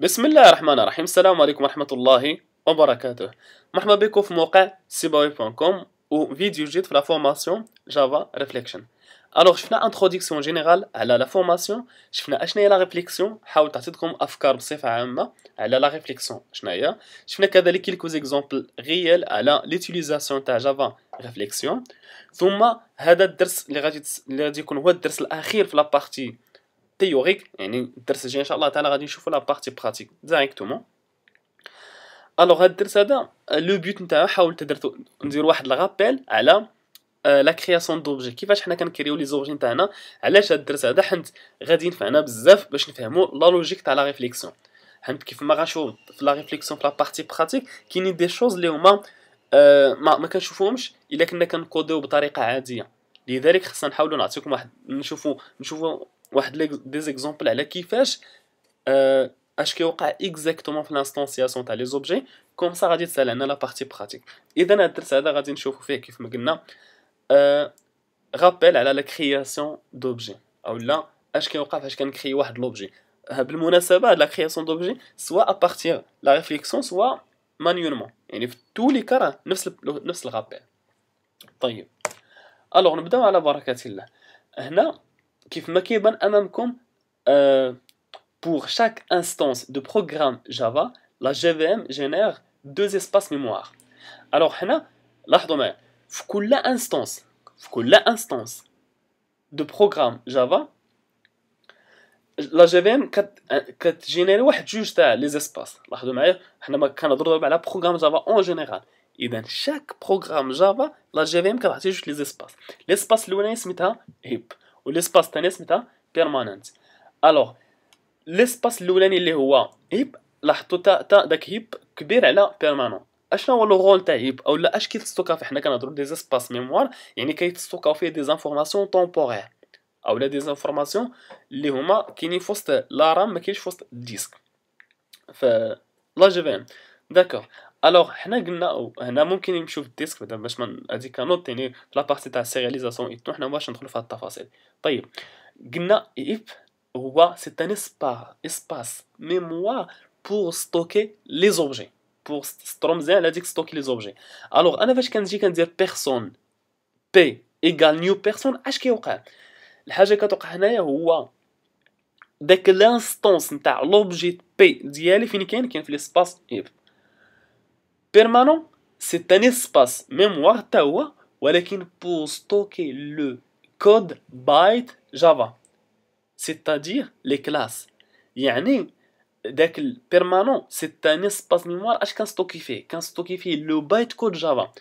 بسم الله الرحمن الرحيم السلام عليكم ورحمة الله وبركاته مرحبا بكم في موقع و وفيديو جديد في لا فورماسيون جافا ريفليكشن الوغ شفنا انتروديكسيون جينيرال على لا فورماسيون شفنا اشنا هي لا ريفليكسيون حاولت تعطيكم افكار بصفه عامه على لا ريفليكسيون شنو هي شفنا كذلك كيلكو زيكزومبل ريال على ليتيليزاسيون تاع جافا ريفليكسيون ثم هذا الدرس اللي غادي اللي غادي يكون هو الدرس الاخير في لا بارتي تيوريك يعني الدرس الجاي ان شاء الله تعالى غادي نشوفوا لا بارتي براتيك دايريكتومون الوغ هاد الدرس هذا لو بيوت نتاعو حاولت درت ندير واحد لغابيل على لا كرياسيون دوبجي كيفاش حنا كنكريو لي زوبجي نتاعنا علاش هاد الدرس هذا حنت غادي ينفعنا بزاف باش نفهمو لا لوجيك تاع لا ريفليكسيون حنت كيف ما غنشوف في لا ريفليكسيون في لا بارتي براتيك كاينين دي شوز لي هما آه، ما ما كنشوفوهمش الا كنا كنكوديو بطريقه عاديه لذلك خصنا نحاولوا نعطيكم واحد نشوفوا نشوفوا واحد دي زيكزومبل على كيفاش آه، اش كيوقع اكزاكتومون في لانستونسياسيون تاع لي زوبجي كوم سا غادي تسال علينا لا بارتي براتيك اذا هاد الدرس هذا غادي نشوفو فيه كيف ما قلنا أه غابيل على لا كرياسيون دوبجي او لا اش كيوقع فاش كنكري واحد لوبجي آه، بالمناسبه لا كرياسيون دوبجي ا بارتير لا ريفليكسيون سوا مانيولمون يعني في تو لي كرا نفس نفس الغابيل طيب الوغ نبداو على بركه الله هنا كيف ما كيبان امامكم pour chaque instance de programme java la jvm génère deux espaces mémoire alors هنا لاحظوا معايا في كل instance في كل instance de programme java la jvm génère واحد جوج تاع لي espaces. لاحظوا معايا حنا ما كنهضروا على programme java en général إذن chaque programme java la jvm كتعطي جوج لي زيسباس لي سميتها heap ». والاسباس الثاني سميتها بيرمانانت الوغ ليسباس الاولاني اللي هو هيب لاحظتوا تا تا داك هيب كبير على بيرمانون اشنا هو لو رول تاع هيب اولا اش كيتسوكا في حنا كنهضروا دي اسباس ميموار يعني كيتسوكا فيه دي زانفورماسيون طومبورير اولا دي زانفورماسيون اللي هما كاينين في وسط لا رام ما كاينش في وسط الديسك ف لا جي في ام داكور الوغ حنا قلنا هنا ممكن يمشيو في الديسك بعدا باش من هذيك نوت يعني في لابارتي تاع السيرياليزاسيون تو حنا باش ندخلو في هاد التفاصيل طيب قلنا اف هو سي ان اسبا اسباس ميموار بور ستوكي لي زوبجي بور سطرو مزيان على ديك ستوكي لي زوبجي الوغ انا فاش كنجي كندير بيرسون بي ايغال نيو بيرسون اش كيوقع الحاجه كتوقع هنايا هو داك لانستونس نتاع لوبجي بي ديالي فين كاين كاين في سباس اف بيرمانون سي c'est un ميموار تا هو ولكن pour ستوكي لو كود بايت جافا C'est-à-dire les يعني داك البيرمانون سي ان اسباس ميموار اش كنستوكي فيه كنستوكي فيه لو بايت كود جافا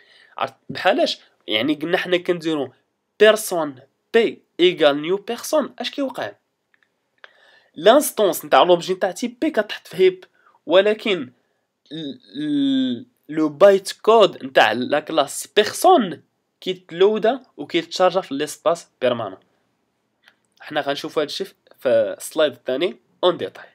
بحالاش يعني قلنا حنا كنديرو بيرسون بي ايغال نيو بيرسون اش كيوقع لانستونس نتاع لوبجي نتاع تي بي كتحط في هيب ولكن ال... لو بايت كود نتاع لا كلاس بيرسون كيتلودا وكيتشارجا في ليسباس بيرمانون حنا غنشوفو هادشي في السلايد الثاني اون ديتاي